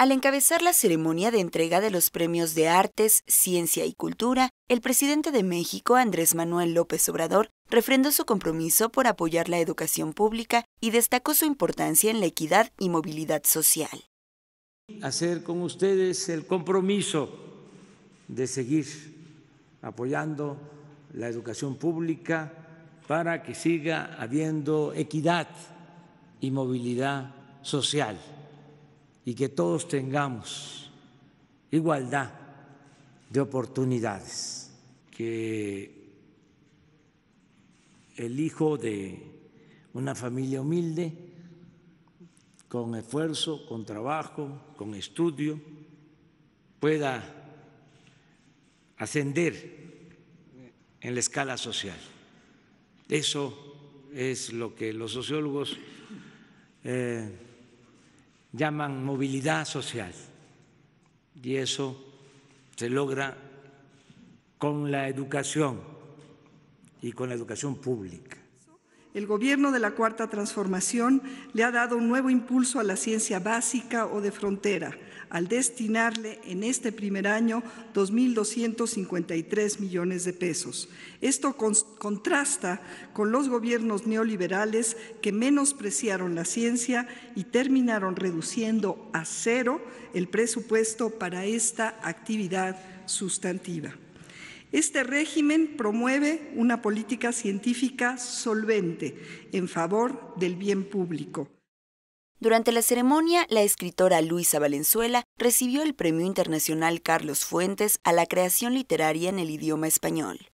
Al encabezar la ceremonia de entrega de los premios de Artes, Ciencia y Cultura, el presidente de México, Andrés Manuel López Obrador, refrendó su compromiso por apoyar la educación pública y destacó su importancia en la equidad y movilidad social. Hacer con ustedes el compromiso de seguir apoyando la educación pública para que siga habiendo equidad y movilidad social y que todos tengamos igualdad de oportunidades, que el hijo de una familia humilde, con esfuerzo, con trabajo, con estudio, pueda ascender en la escala social. Eso es lo que los sociólogos eh, llaman movilidad social. Y eso se logra con la educación y con la educación pública. El gobierno de la Cuarta Transformación le ha dado un nuevo impulso a la ciencia básica o de frontera al destinarle en este primer año 2.253 millones de pesos. Esto contrasta con los gobiernos neoliberales que menospreciaron la ciencia y terminaron reduciendo a cero el presupuesto para esta actividad sustantiva. Este régimen promueve una política científica solvente en favor del bien público. Durante la ceremonia, la escritora Luisa Valenzuela recibió el Premio Internacional Carlos Fuentes a la creación literaria en el idioma español.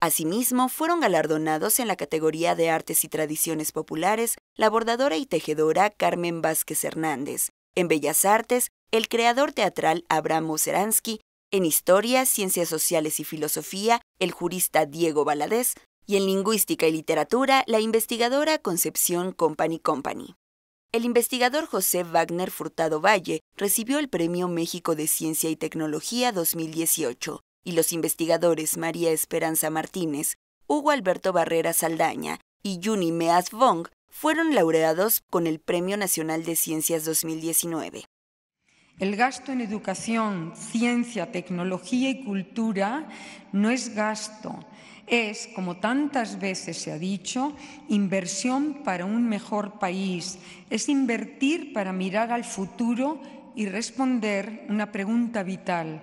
Asimismo, fueron galardonados en la categoría de Artes y Tradiciones Populares la bordadora y tejedora Carmen Vázquez Hernández, en Bellas Artes, el creador teatral Abramo Seransky, en Historia, Ciencias Sociales y Filosofía, el jurista Diego Valadez, y en Lingüística y Literatura, la investigadora Concepción Company Company. El investigador José Wagner Furtado Valle recibió el Premio México de Ciencia y Tecnología 2018 y los investigadores María Esperanza Martínez, Hugo Alberto Barrera Saldaña y Juni Meas Vong fueron laureados con el Premio Nacional de Ciencias 2019. El gasto en educación, ciencia, tecnología y cultura no es gasto, es, como tantas veces se ha dicho, inversión para un mejor país, es invertir para mirar al futuro y responder una pregunta vital.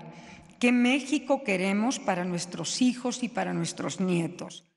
¿Qué México queremos para nuestros hijos y para nuestros nietos?